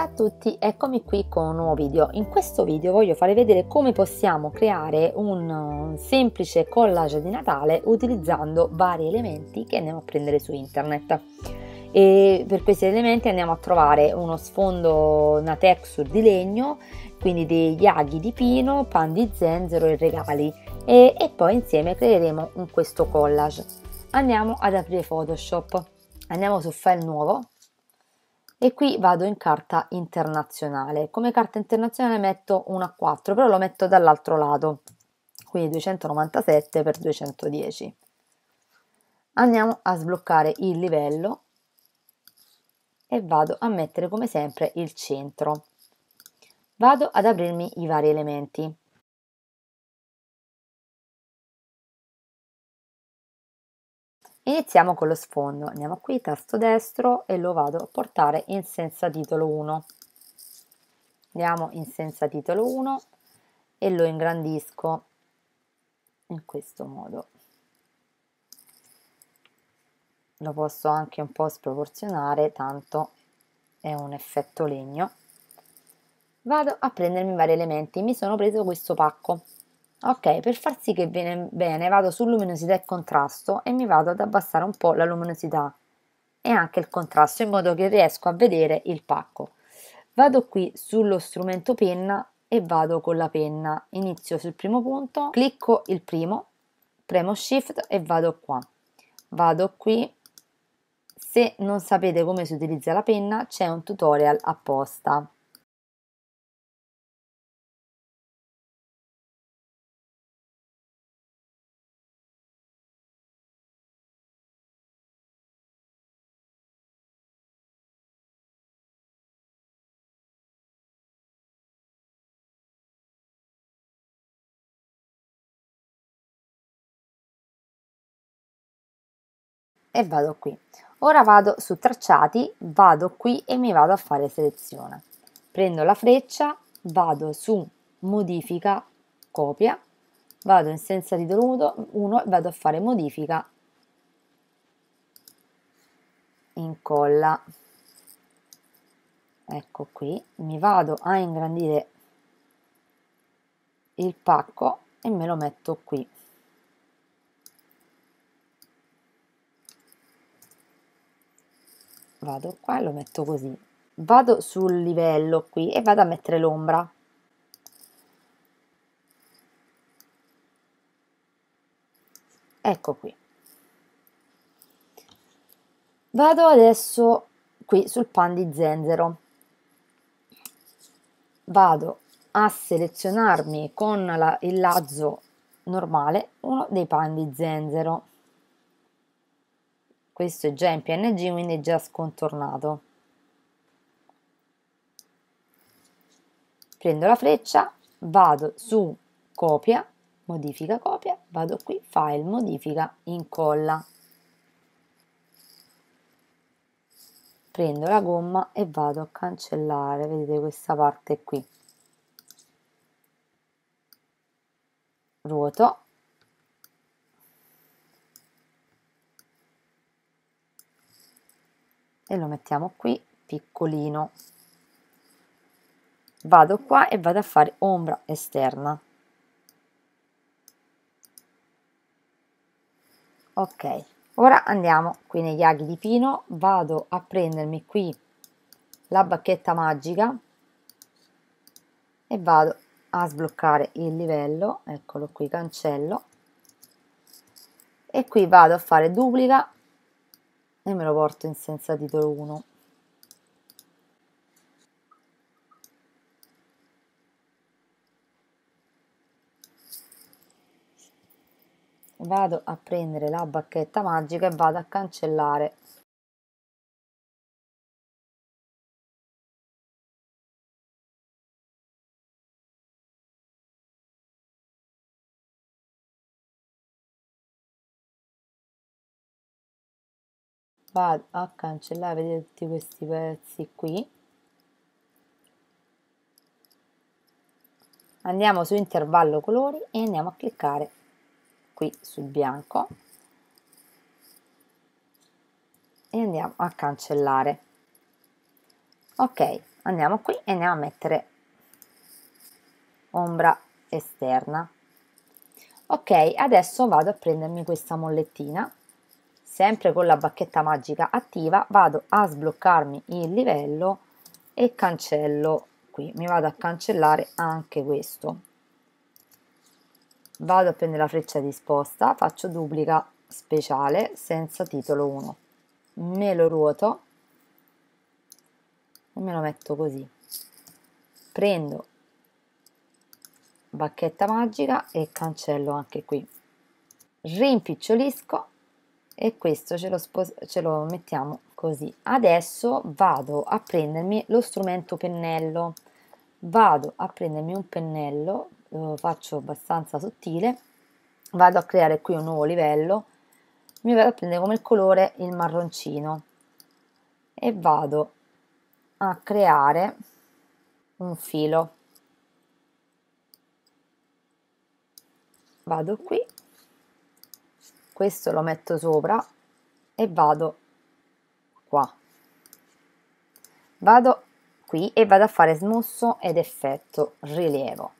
Ciao a tutti, eccomi qui con un nuovo video. In questo video voglio farvi vedere come possiamo creare un semplice collage di Natale utilizzando vari elementi che andiamo a prendere su internet. E per questi elementi andiamo a trovare uno sfondo, una texture di legno, quindi degli aghi di pino, pan di zenzero e regali e, e poi insieme creeremo questo collage. Andiamo ad aprire Photoshop, andiamo su File nuovo e qui vado in carta internazionale. Come carta internazionale metto una 4, però lo metto dall'altro lato, quindi 297 x 210. Andiamo a sbloccare il livello e vado a mettere come sempre il centro. Vado ad aprirmi i vari elementi. Iniziamo con lo sfondo, andiamo qui, tasto destro e lo vado a portare in senza titolo 1. Andiamo in senza titolo 1 e lo ingrandisco in questo modo. Lo posso anche un po' sproporzionare, tanto è un effetto legno. Vado a prendermi vari elementi, mi sono preso questo pacco Ok, per far sì che viene bene vado su luminosità e contrasto e mi vado ad abbassare un po' la luminosità e anche il contrasto in modo che riesco a vedere il pacco. Vado qui sullo strumento penna e vado con la penna. Inizio sul primo punto, clicco il primo, premo shift e vado qua. Vado qui. Se non sapete come si utilizza la penna c'è un tutorial apposta. e vado qui. Ora vado su tracciati, vado qui e mi vado a fare selezione. Prendo la freccia, vado su modifica, copia, vado in senza titolo 1 e vado a fare modifica, incolla. Ecco qui, mi vado a ingrandire il pacco e me lo metto qui. vado qua e lo metto così vado sul livello qui e vado a mettere l'ombra ecco qui vado adesso qui sul pan di zenzero vado a selezionarmi con la, il lazzo normale uno dei pan di zenzero questo è già in PNG quindi è già scontornato prendo la freccia vado su copia modifica copia vado qui file modifica incolla prendo la gomma e vado a cancellare vedete questa parte qui ruoto e lo mettiamo qui piccolino vado qua e vado a fare ombra esterna ok ora andiamo qui negli aghi di pino vado a prendermi qui la bacchetta magica e vado a sbloccare il livello eccolo qui cancello e qui vado a fare duplica e me lo porto in senza titolo 1 vado a prendere la bacchetta magica e vado a cancellare vado a cancellare vedete tutti questi pezzi qui andiamo su intervallo colori e andiamo a cliccare qui sul bianco e andiamo a cancellare ok andiamo qui e andiamo a mettere ombra esterna ok adesso vado a prendermi questa mollettina sempre con la bacchetta magica attiva vado a sbloccarmi il livello e cancello qui mi vado a cancellare anche questo vado a prendere la freccia disposta faccio duplica speciale senza titolo 1 me lo ruoto e me lo metto così prendo bacchetta magica e cancello anche qui rimpicciolisco e questo ce lo, ce lo mettiamo così. Adesso vado a prendermi lo strumento pennello, vado a prendermi un pennello, lo faccio abbastanza sottile, vado a creare qui un nuovo livello, mi vado a prendere come colore il marroncino e vado a creare un filo vado qui questo lo metto sopra e vado qua vado qui e vado a fare smusso ed effetto rilievo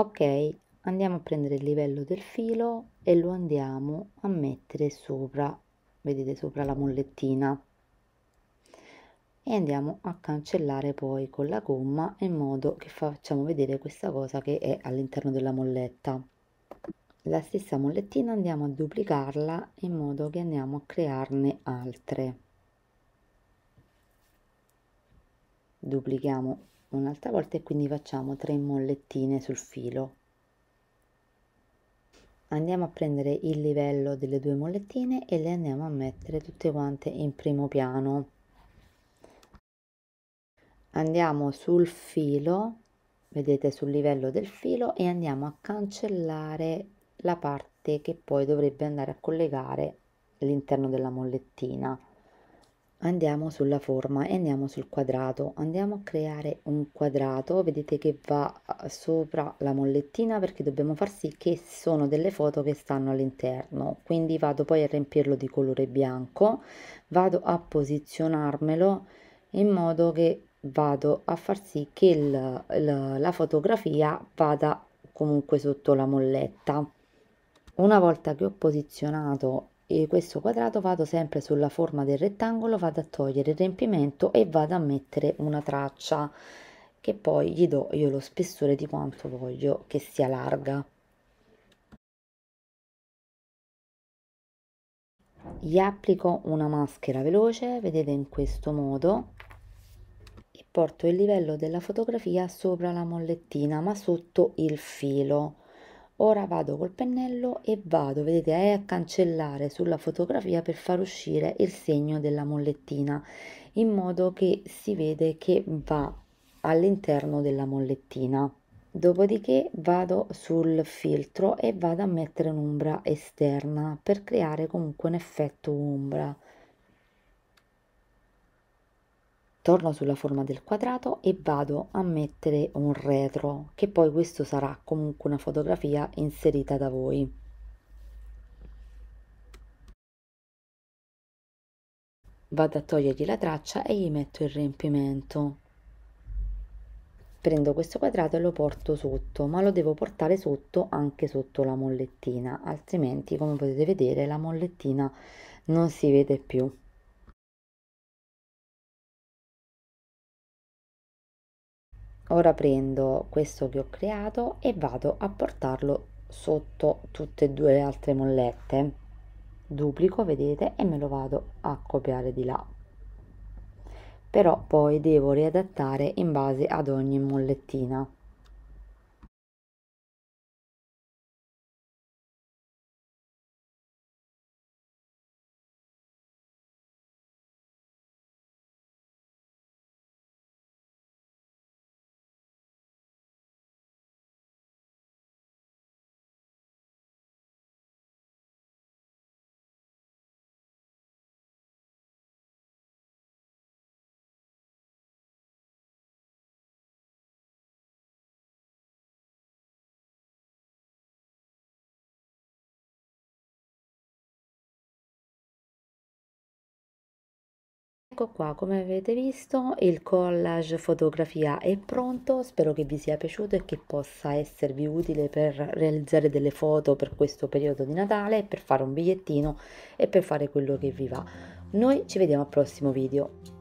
ok andiamo a prendere il livello del filo e lo andiamo a mettere sopra vedete sopra la mollettina e andiamo a cancellare poi con la gomma in modo che facciamo vedere questa cosa che è all'interno della molletta la stessa mollettina andiamo a duplicarla in modo che andiamo a crearne altre duplichiamo un'altra volta e quindi facciamo 3 mollettine sul filo andiamo a prendere il livello delle due mollettine e le andiamo a mettere tutte quante in primo piano andiamo sul filo vedete sul livello del filo e andiamo a cancellare la parte che poi dovrebbe andare a collegare all'interno della mollettina andiamo sulla forma e andiamo sul quadrato andiamo a creare un quadrato vedete che va eh, sopra la mollettina perché dobbiamo far sì che sono delle foto che stanno all'interno quindi vado poi a riempirlo di colore bianco vado a posizionarmelo in modo che vado a far sì che il, il, la fotografia vada comunque sotto la molletta una volta che ho posizionato questo quadrato vado sempre sulla forma del rettangolo vado a togliere il riempimento e vado a mettere una traccia che poi gli do io lo spessore di quanto voglio che sia larga gli applico una maschera veloce vedete in questo modo e porto il livello della fotografia sopra la mollettina ma sotto il filo Ora vado col pennello e vado, vedete, eh, a cancellare sulla fotografia per far uscire il segno della mollettina, in modo che si vede che va all'interno della mollettina. Dopodiché vado sul filtro e vado a mettere un'ombra esterna per creare comunque un effetto ombra. torno sulla forma del quadrato e vado a mettere un retro che poi questo sarà comunque una fotografia inserita da voi vado a togliergli la traccia e gli metto il riempimento prendo questo quadrato e lo porto sotto ma lo devo portare sotto anche sotto la mollettina altrimenti come potete vedere la mollettina non si vede più ora prendo questo che ho creato e vado a portarlo sotto tutte e due le altre mollette duplico vedete e me lo vado a copiare di là però poi devo riadattare in base ad ogni mollettina ecco qua come avete visto il collage fotografia è pronto spero che vi sia piaciuto e che possa esservi utile per realizzare delle foto per questo periodo di Natale per fare un bigliettino e per fare quello che vi va noi ci vediamo al prossimo video